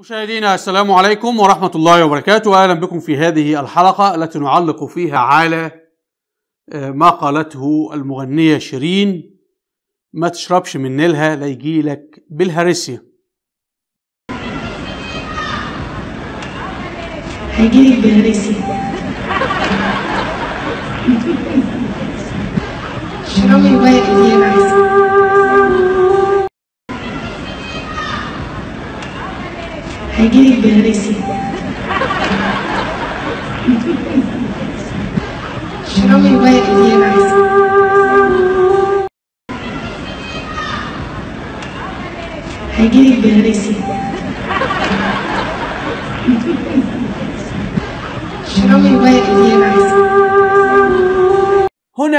مشاهدينا السلام عليكم ورحمة الله وبركاته أهلا بكم في هذه الحلقة التي نعلق فيها على آه، ما قالته المغنية شيرين ما تشربش من نيلها لا لك بالهرسية هيجيلك بالهرسية شربي المية كتير I get embarrassed. Show me where to realize. I get embarrassed.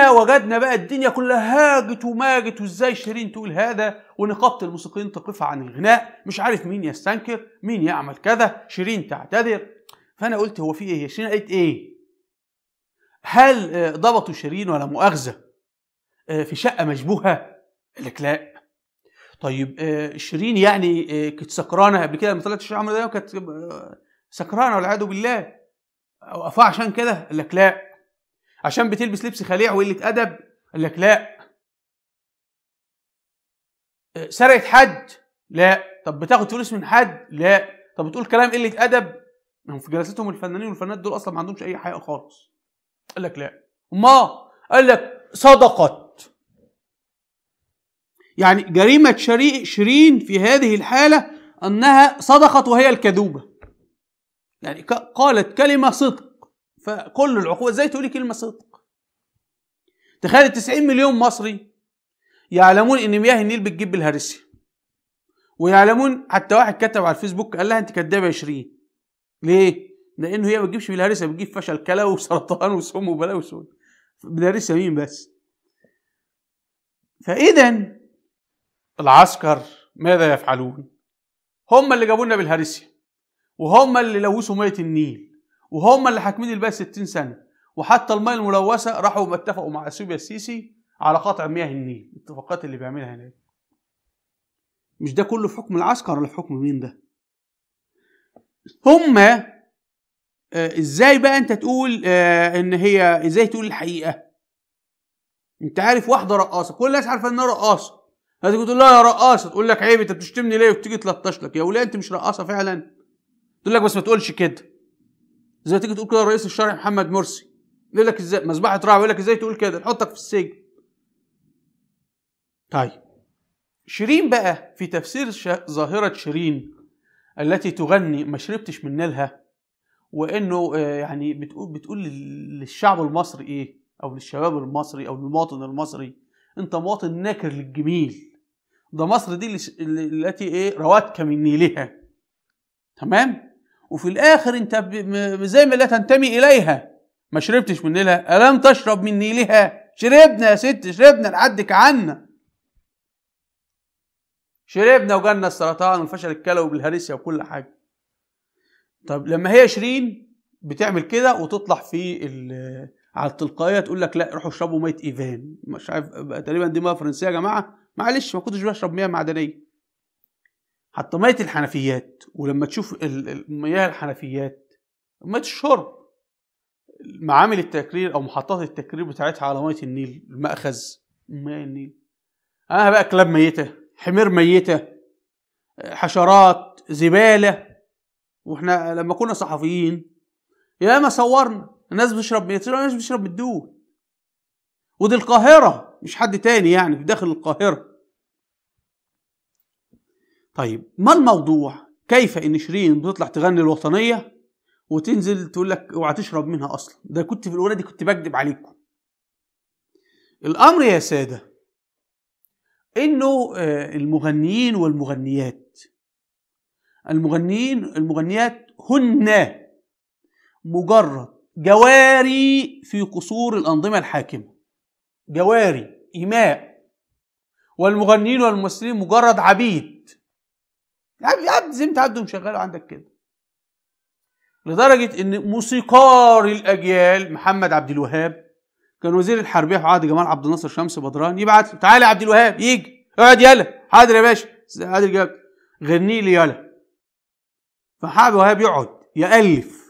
وجدنا بقى الدنيا كلها هاجت وماجت وازاي شيرين تقول هذا ونقابه الموسيقيين تقف عن الغناء مش عارف مين يستنكر مين يعمل كذا شيرين تعتذر فانا قلت هو في ايه شيرين قالت ايه هل آه، ضبطوا شيرين ولا مؤاخذه آه، في شقه مشبوهه قال لا طيب آه، شيرين يعني كانت سكرانه قبل كده لما طلعت الشعر ده كانت سكرانه والعياذ بالله او عشان كده قال لك لا عشان بتلبس لبس خليع وقله ادب قال لك لا آه، سرقت حد لا طب بتاخد فلوس من حد لا طب بتقول كلام قله ادب هم في جلستهم الفنانين والفنانات دول اصلا ما عندهمش اي حقيقه خالص قال لك لا ما قال لك صدقت يعني جريمة شيرين في هذه الحالة أنها صدقت وهي الكذوبة يعني قالت كلمة صدق فكل العقوبه ازاي تقولي كلمه صدق تخيل 90 مليون مصري يعلمون ان مياه النيل بتجيب بالهرسي ويعلمون حتى واحد كتب على الفيسبوك قال لها انت كدابه 20 ليه لانه هي ما بتجيبش بالهرسي بتجيب فشل كلى وسرطان وسم وبلاوي سود بالهرسي مين بس فاذا العسكر ماذا يفعلون هم اللي جابوا لنا بالهرسه وهم اللي لوثوا ميه النيل وهم اللي حاكمين الباقي 60 سنه وحتى الميه الملوثه راحوا اتفقوا مع اثيوبيا السيسي على قطع مياه النيل الاتفاقات اللي بيعملها هناك مش ده كله في حكم العسكر ولا في حكم مين ده هم آه، ازاي بقى انت تقول آه، ان هي ازاي تقول الحقيقه انت عارف واحده رقاصه كل الناس عارفه انها رقاصه هتيجي تقول لها يا رقاصه تقول لك عيب انت بتشتمني ليه وتيجي تلطش لك يا وليه انت مش رقاصه فعلا تقول لك بس ما تقولش كده ازاي تيجي تقول كده الرئيس الشرعي محمد مرسي يقول لك ازاي مذبحه راعي يقول لك ازاي تقول كده نحطك في السجن طيب شيرين بقى في تفسير ظاهرة شيرين التي تغني ما شربتش من نيلها وانه آه، يعني بتقول بتقول للشعب المصري ايه او للشباب المصري او للمواطن المصري انت مواطن ناكر للجميل ده مصر دي التي ايه رواتك من نيلها تمام وفي الاخر انت زي ما لا تنتمي اليها ما شربتش من نيلها الم تشرب من نيلها شربنا يا ست شربنا لحدك عنا شربنا وجالنا السرطان والفشل الكلوي بالهريسيا وكل حاجه طب لما هي شيرين بتعمل كده وتطلع في على التلقائيه تقول لك لا روحوا اشربوا ميه ايفان مش عارف تقريبا دي ميه فرنسيه يا جماعه معلش ما كنتش بشرب ميه معدنيه حتى ميه الحنفيات ولما تشوف مياه الحنفيات ميه الشرب معامل التكرير او محطات التكرير بتاعتها على ميه النيل المأخذ ميه النيل انا آه، بقى كلاب ميته حمير ميته حشرات زباله واحنا لما كنا صحفيين ياما صورنا الناس بتشرب ميه الناس بتشرب من ودي القاهره مش حد تاني يعني في داخل القاهره طيب ما الموضوع كيف ان شيرين بتطلع تغني الوطنيه وتنزل تقول لك اوعى تشرب منها اصلا ده كنت في الاولى دي كنت بكذب عليكم الامر يا ساده انه آه، المغنيين والمغنيات المغنيين المغنيات هن مجرد جواري في قصور الانظمه الحاكمه جواري اماء والمغنيين والممثلين مجرد عبيد يعني زي ما تعدوا شغال عندك كده لدرجه ان موسيقار الاجيال محمد عبد الوهاب كان وزير الحربيه في عهد جمال عبد الناصر شمس بدران يبعت له تعالى يا عبد الوهاب يجي اقعد يلا حاضر يا باشا حاضر جاب غني لي يلا فحاب وهاب يقعد يالف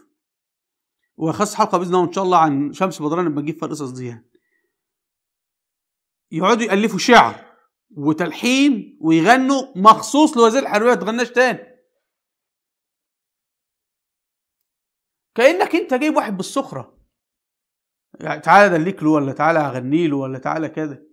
واخص حلقه باذن الله ان شاء الله عن شمس بدران لما نجيب في القصص دي يعني. يقعدوا يالفوا شعر وتلحين ويغنوا مخصوص لوزير الحريه ما تغناش تاني كانك انت جايب واحد بالسخره يعني تعالى دليك له ولا تعالى اغني له ولا تعالى كده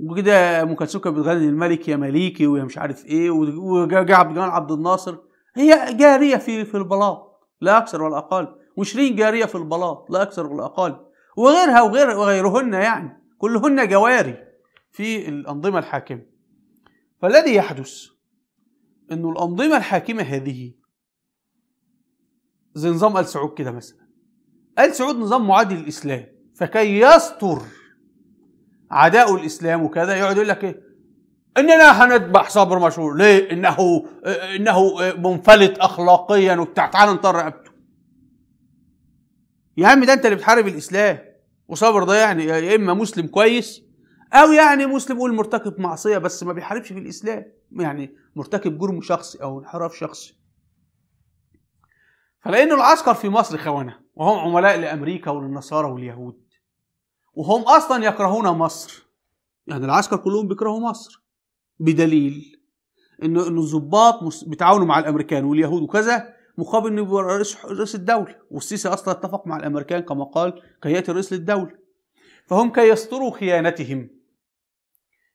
وكده ام كلثوم كانت بتغني الملك يا مليكي ويا مش عارف ايه وجا عبد الجلال عبد الناصر هي جاريه في في البلاط لا اكثر ولا اقل وشيرين جاريه في البلاط لا اكثر ولا اقل وغيرها وغير وغيرهن يعني كلهن جواري في الأنظمة الحاكمة فالذي يحدث أن الأنظمة الحاكمة هذه زي نظام آل سعود كده مثلا آل سعود نظام معادي للإسلام فكي يستر عداء الإسلام وكذا يقعد يقول لك إيه اننا هنذبح صابر مشهور ليه انه انه منفلت اخلاقيا وبتاع تعال نطر رقبته يا عم ده انت اللي بتحارب الاسلام وصابر ده يعني يا اما مسلم كويس او يعني مسلم قول مرتكب معصيه بس ما بيحاربش في الاسلام يعني مرتكب جرم شخصي او انحراف شخصي فلان العسكر في مصر خونه وهم عملاء لامريكا وللنصارى واليهود وهم اصلا يكرهون مصر يعني العسكر كلهم بيكرهوا مصر بدليل ان ان الضباط بيتعاونوا مع الامريكان واليهود وكذا مقابل انه يبقى رئيس رئيس الدوله والسيسي اصلا اتفق مع الامريكان كما قال كي ياتي رئيس للدوله فهم كي يستروا خيانتهم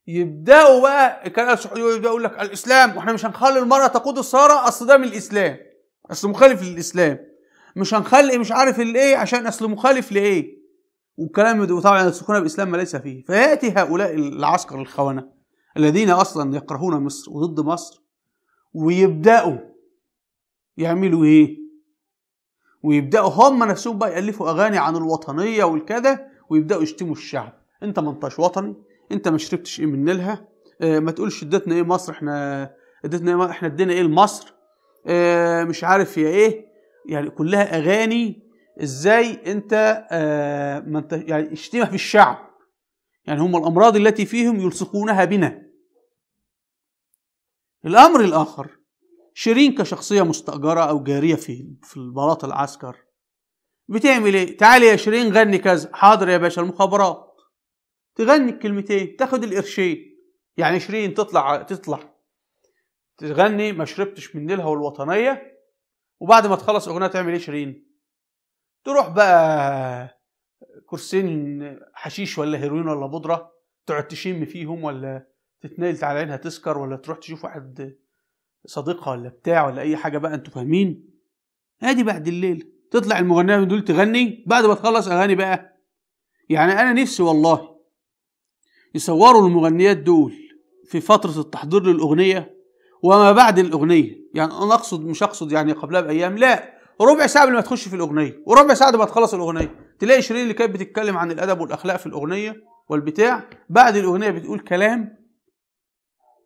يبداوا بقى الكنائس الصحيونيه يبداوا يقول لك الاسلام واحنا مش هنخلي المراه تقود الثاره اصل ده من الاسلام اصل مخالف للاسلام مش هنخلي مش عارف الايه عشان اصل مخالف لايه والكلام ده طبعا السخونه بالاسلام ما ليس فيه فياتي هؤلاء العسكر الخونه الذين اصلا يكرهون مصر وضد مصر ويبداوا يعملوا ايه ويبداوا هم نفسهم بقى يالفوا اغاني عن الوطنيه والكذا ويبداوا يشتموا الشعب انت ما انتش وطني انت ما شربتش ايه من نيلها اه ما تقولش ادتنا ايه مصر احنا ادتنا ايه احنا ادينا ايه لمصر اه مش عارف يا ايه يعني كلها اغاني ازاي انت اه ما انت يعني اشتبه في الشعب يعني هم الامراض التي فيهم يلصقونها بنا الامر الاخر شيرين كشخصيه مستاجره او جاريه في في البلاط العسكر بتعمل ايه تعالي يا شيرين غني كذا حاضر يا باشا المخابرات تغني الكلمتين تاخد القرشين يعني شيرين تطلع تطلع تغني ما شربتش من نيلها والوطنيه وبعد ما تخلص اغنيه تعمل ايه شيرين تروح بقى كرسين حشيش ولا هيروين ولا بودره تقعد تشم فيهم ولا تتنيل على عينها تسكر ولا تروح تشوف واحد صديقها ولا بتاع ولا اي حاجه بقى انتوا فاهمين ادي بعد الليل تطلع المغنيه من دول تغني بعد ما تخلص اغاني بقى يعني انا نفسي والله يصوروا المغنيات دول في فترة التحضير للأغنية وما بعد الأغنية يعني أنا أقصد مش أقصد يعني قبلها بأيام لا ربع ساعة قبل ما تخش في الأغنية وربع ساعة بعد ما تخلص الأغنية تلاقي شيرين اللي كانت بتتكلم عن الأدب والأخلاق في الأغنية والبتاع بعد الأغنية بتقول كلام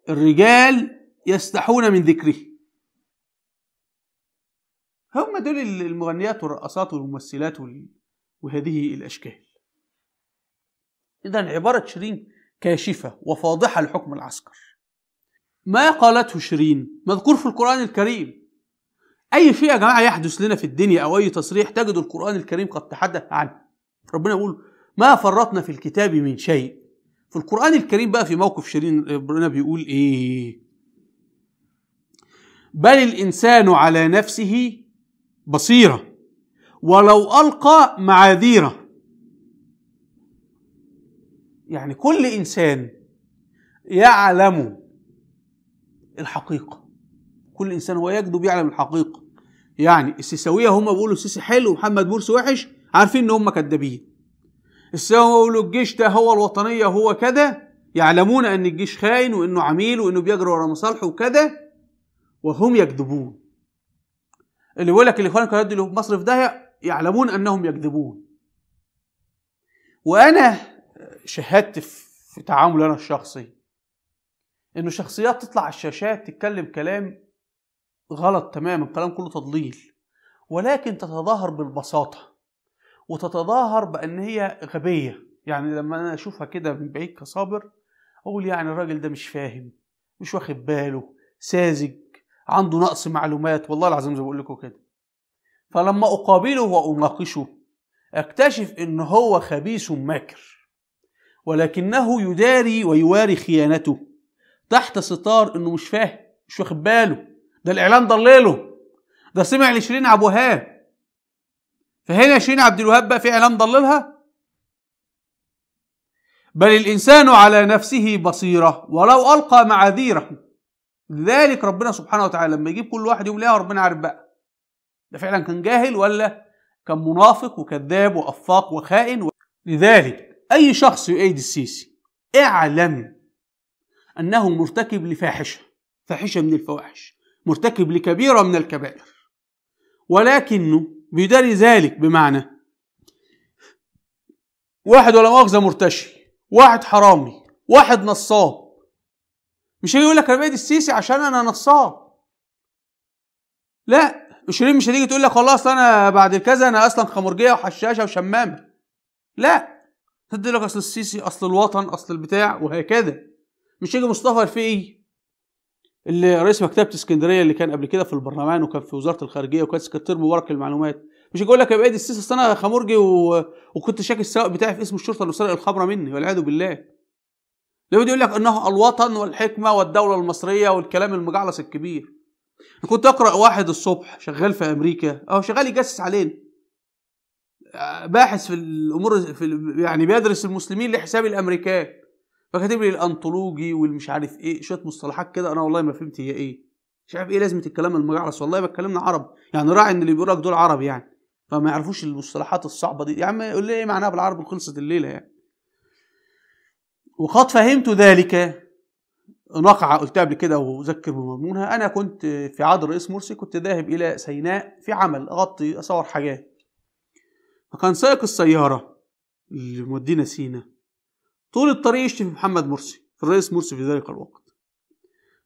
الرجال يستحون من ذكره هم دول المغنيات والرقصات والممثلات وهذه الأشكال إذا عبارة شيرين كاشفة وفاضحة لحكم العسكر ما قالته شيرين مذكور في القرآن الكريم أي شيء يا جماعة يحدث لنا في الدنيا أو أي تصريح تجد القرآن الكريم قد تحدث عنه ربنا يقول ما فرطنا في الكتاب من شيء في القرآن الكريم بقى في موقف شيرين ربنا بيقول إيه بل الإنسان على نفسه بصيرة ولو ألقى معاذيره يعني كل انسان يعلم الحقيقه كل انسان هو يكذب يعلم الحقيقه يعني السيساويه هم بيقولوا السيسي حلو ومحمد مرسي وحش عارفين ان هم كدابين السيساويه بيقولوا الجيش ده هو الوطنيه هو كده يعلمون ان الجيش خاين وانه عميل وانه بيجري ورا مصالحه وكده وهم يكذبون اللي بيقول لك الاخوان كانوا يدوا مصر في داهيه يعلمون انهم يكذبون وانا شهدت في تعاملي انا الشخصي انه شخصيات تطلع على الشاشات تتكلم كلام غلط تماما كلام كله تضليل ولكن تتظاهر بالبساطه وتتظاهر بان هي غبيه يعني لما انا اشوفها كده من بعيد كصابر اقول يعني الراجل ده مش فاهم مش واخد باله ساذج عنده نقص معلومات والله العظيم زي بقول لكم كده فلما اقابله واناقشه اكتشف ان هو خبيث ماكر ولكنه يداري ويواري خيانته تحت ستار انه مش فاهم مش واخد باله ده الاعلان ضلله ده سمع لشيرين عبد الوهاب فهنا شيرين عبد الوهاب بقى في اعلان ضللها بل الانسان على نفسه بصيره ولو القى معاذيره لذلك ربنا سبحانه وتعالى لما يجيب كل واحد يوم ليها ربنا عارف بقى ده فعلا كان جاهل ولا كان منافق وكذاب وافاق وخائن و... لذلك أي شخص يؤيد السيسي اعلم أنه مرتكب لفاحشة فاحشة من الفواحش مرتكب لكبيرة من الكبائر ولكنه بيداري ذلك بمعنى واحد ولا مؤاخذة مرتشي واحد حرامي واحد نصاب مش هيجي يقول لك انا بايد السيسي عشان انا نصاب لا شيرين مش هتيجي تقول لك خلاص انا بعد كذا انا اصلا خمرجيه وحشاشه وشمامه لا تدي لك اصل السيسي اصل الوطن اصل البتاع وهكذا مش يجي مصطفى رفيقي إيه؟ اللي رئيس مكتبه اسكندريه اللي كان قبل كده في البرلمان وكان في وزاره الخارجيه وكان سكرتير مبارك للمعلومات مش يقول لك يا بقيت السيسي اصل انا خمرجي و... وكنت شاكي السواق بتاعي في اسم الشرطه اللي سرق الخبره مني والعياذ بالله لما يقول لك انه الوطن والحكمه والدوله المصريه والكلام المجعلص الكبير كنت اقرا واحد الصبح شغال في امريكا او شغال يجسس علينا باحث في الامور في يعني بيدرس المسلمين لحساب الامريكان فكاتب لي الانطولوجي والمش عارف ايه شويه مصطلحات كده انا والله ما فهمت هي ايه مش عارف ايه لازمه الكلام المجعلص والله بتكلمنا عرب يعني راعي ان اللي بيقول لك دول عرب يعني فما يعرفوش المصطلحات الصعبه دي يا عم قول لي ايه معناها بالعربي وخلصت الليله يعني وقد فهمت ذلك نقعة قلتها قبل كده وأذكر بمضمونها أنا كنت في عهد الرئيس مرسي كنت ذاهب إلى سيناء في عمل أغطي أصور حاجات فكان سائق السيارة اللي مودينا سينا طول الطريق يشتم محمد مرسي في الرئيس مرسي في ذلك الوقت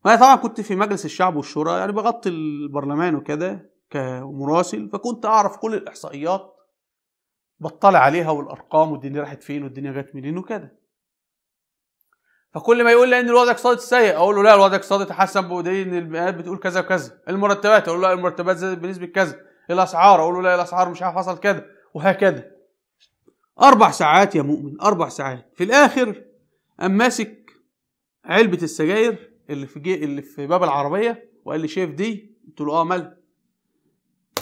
فأنا طبعا كنت في مجلس الشعب والشورى يعني بغطي البرلمان وكده كمراسل فكنت أعرف كل الإحصائيات بطلع عليها والأرقام والدنيا راحت فين والدنيا جت منين وكده فكل ما يقول لي ان الوضع الاقتصادي سيء اقول له لا الوضع الاقتصادي تحسن بدليل ان البيانات بتقول كذا وكذا المرتبات اقول له لا المرتبات زادت بنسبه كذا الاسعار اقول له لا الاسعار مش عارف حصل كذا وهكذا أربع ساعات يا مؤمن أربع ساعات في الآخر قام ماسك علبة السجاير اللي في جي اللي في باب العربية وقال لي شايف دي؟ قلت له أه مالها؟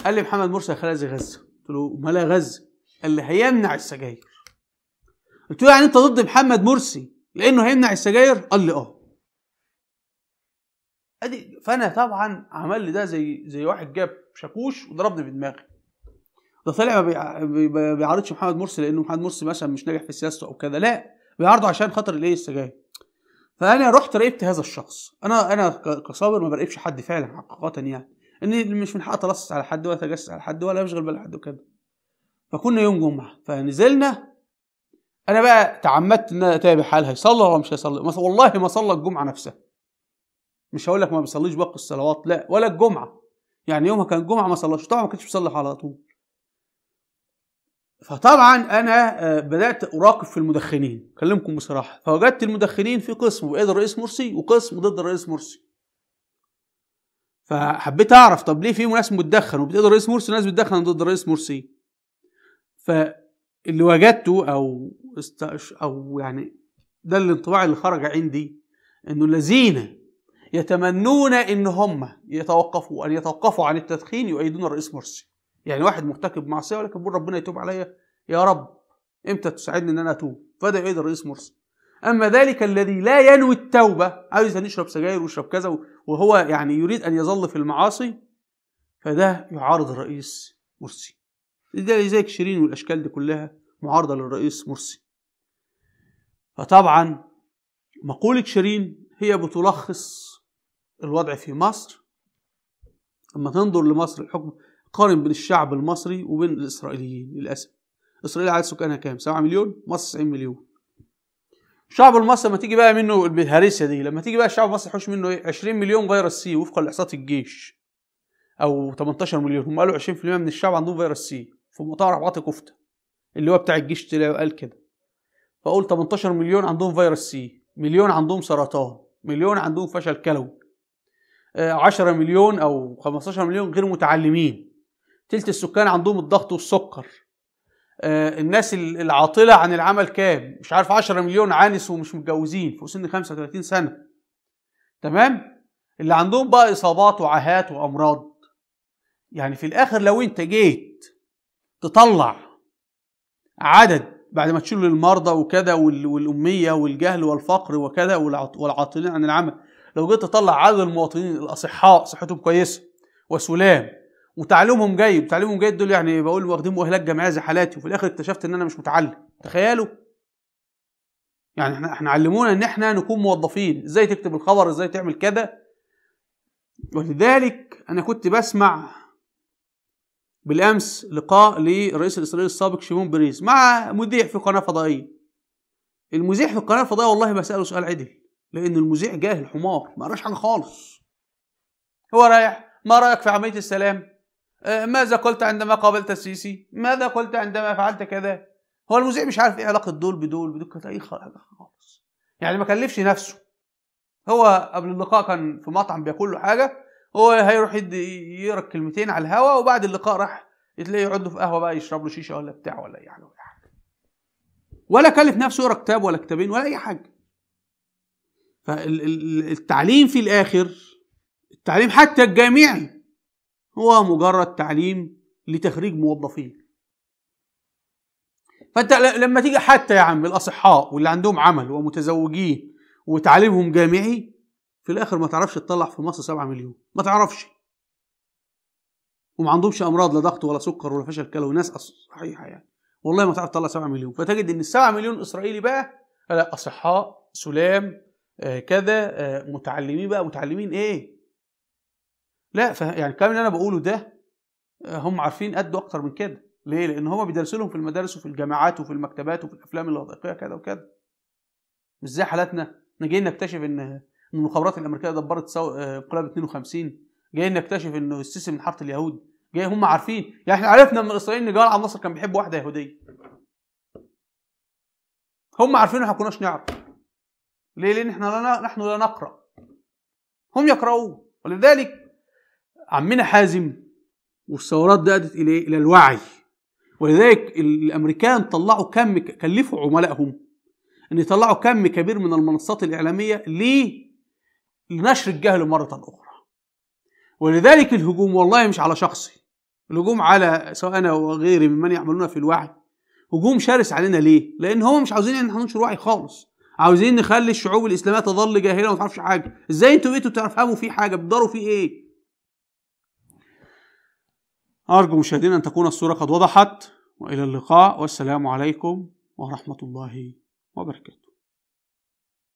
قال لي محمد مرسي يا زي غزة قلت له مالها غزة؟ قال لي هيمنع السجاير قلت له يعني أنت ضد محمد مرسي لأنه هيمنع السجاير؟ قال لي أه ادي فانا طبعا عمل لي ده زي زي واحد جاب شاكوش وضربني بدماغي ده طلع ما بيعارضش محمد مرسي لانه محمد مرسي مثلا مش ناجح في سياسته او كذا لا بيعارضه عشان خاطر الايه السجاير فانا رحت راقبت هذا الشخص انا انا كصابر ما براقبش حد فعلا حقيقه يعني اني مش من حقي اتلصص على حد ولا اتجسس على حد ولا اشغل بال حد وكده فكنا يوم جمعه فنزلنا انا بقى تعمدت ان انا اتابع حالها هيصلي ولا مش هيصلي والله ما صلى الجمعه نفسها مش هقول لك ما بيصليش باقي الصلوات لا ولا الجمعه يعني يومها كان الجمعه ما صلاش طبعا ما كنتش بيصلي على طول فطبعا انا آه، بدات اراقب في المدخنين اكلمكم بصراحه فوجدت المدخنين في قسم بايد الرئيس مرسي وقسم ضد الرئيس مرسي فحبيت اعرف طب ليه في ناس بتدخن وبتقدر الرئيس مرسي ناس بتدخن ضد الرئيس مرسي فاللي وجدته او استش او يعني ده الانطباع اللي خرج عندي انه الذين يتمنون ان هم يتوقفوا ان يتوقفوا عن التدخين يؤيدون الرئيس مرسي يعني واحد مرتكب معصيه ولكن بقول ربنا يتوب عليا يا رب امتى تساعدني ان انا اتوب فده يعيد الرئيس مرسي اما ذلك الذي لا ينوي التوبه عايز ان يشرب سجاير ويشرب كذا وهو يعني يريد ان يظل في المعاصي فده يعارض الرئيس مرسي ده زي والاشكال دي كلها معارضه للرئيس مرسي فطبعا مقوله شيرين هي بتلخص الوضع في مصر لما تنظر لمصر الحكم قارن بين الشعب المصري وبين الاسرائيليين للاسف اسرائيل عدد سكانها كام 7 مليون مصر 90 مليون الشعب المصري لما تيجي بقى منه الهريسه دي لما تيجي بقى الشعب المصري يحوش منه ايه 20 مليون فيروس سي وفقا لاحصاءات الجيش او 18 مليون هم قالوا 20% من الشعب عندهم فيروس سي في مطار عباطي كفته اللي هو بتاع الجيش طلع قال كده فاقول 18 مليون عندهم فيروس سي مليون عندهم سرطان مليون عندهم فشل كلوي 10 آه، مليون او 15 مليون غير متعلمين تلت السكان عندهم الضغط والسكر آه، الناس العاطلة عن العمل كام مش عارف 10 مليون عانس ومش متجوزين فوق سن 35 سنة تمام اللي عندهم بقى إصابات وعاهات وأمراض يعني في الآخر لو أنت جيت تطلع عدد بعد ما تشيل المرضى وكذا والأمية والجهل والفقر وكذا والعاطلين عن العمل لو جيت تطلع عدد المواطنين الأصحاء صحتهم كويسة وسلام وتعليمهم جيد تعليمهم جيد دول يعني بقول واخدين مؤهلات جامعيه زي حالاتي وفي الاخر اكتشفت ان انا مش متعلم تخيلوا يعني احنا احنا علمونا ان احنا نكون موظفين ازاي تكتب الخبر ازاي تعمل كذا ولذلك انا كنت بسمع بالامس لقاء للرئيس الاسرائيلي السابق شيمون بريز مع مذيع في قناه فضائيه المذيع في القناه الفضائيه والله بساله سؤال عدل لان المذيع جاهل حمار ما قراش حاجه خالص هو رايح ما رايك في عمليه السلام آه، ماذا قلت عندما قابلت السيسي ماذا قلت عندما فعلت كذا هو المذيع مش عارف ايه علاقه دول بدول بدول اي خالص يعني ما كلفش نفسه هو قبل اللقاء كان في مطعم بياكل له حاجه هو هيروح يقرا كلمتين على الهوا وبعد اللقاء راح تلاقيه يقعد في قهوه بقى يشرب له شيشه ولا بتاع ولا اي حاجه ولا حاجه ولا كلف نفسه يقرا كتاب ولا كتابين ولا اي حاجه فالتعليم في الاخر التعليم حتى الجامعي هو مجرد تعليم لتخريج موظفين فانت لما تيجي حتى يا يعني عم الاصحاء واللي عندهم عمل ومتزوجين وتعليمهم جامعي في الاخر ما تعرفش تطلع في مصر 7 مليون ما تعرفش وما عندهمش امراض لا ضغط ولا سكر ولا فشل كلوي ناس صحيحه يعني والله ما تعرف تطلع 7 مليون فتجد ان ال 7 مليون اسرائيلي بقى لا اصحاء سلام آه كذا آه متعلمين بقى متعلمين ايه لا ف... يعني الكلام اللي انا بقوله ده آه، هم عارفين قدوا اكتر من كده ليه لان هم بيدرسوا لهم في المدارس وفي الجامعات وفي المكتبات وفي الافلام الوثائقيه كده وكده مش زي حالاتنا احنا جايين نكتشف ان ان المخابرات الامريكيه دبرت سو... انقلاب آه، 52 جايين نكتشف انه السيسي من حاره اليهود جاي هم عارفين يعني احنا عرفنا من الاسرائيليين ان جمال عبد الناصر كان بيحب واحده يهوديه هم عارفين احنا ما كناش نعرف ليه لان احنا لا نحن لا نقرا هم يقرؤون ولذلك عمنا حازم والثورات دي ادت الى الى الوعي ولذلك الامريكان طلعوا كم كلفوا عملائهم ان يطلعوا كم كبير من المنصات الاعلاميه ليه لنشر الجهل مره اخرى ولذلك الهجوم والله مش على شخصي الهجوم على سواء انا وغيري ممن يعملون في الوعي هجوم شرس علينا ليه؟ لان هم مش عاوزين ان احنا ننشر وعي خالص عاوزين نخلي الشعوب الاسلاميه تظل جاهله وما تعرفش حاجه ازاي انتوا بقيتوا تفهموا في حاجه بتداروا في ايه أرجو مشاهدينا أن تكون الصورة قد وضحت وإلى اللقاء والسلام عليكم ورحمة الله وبركاته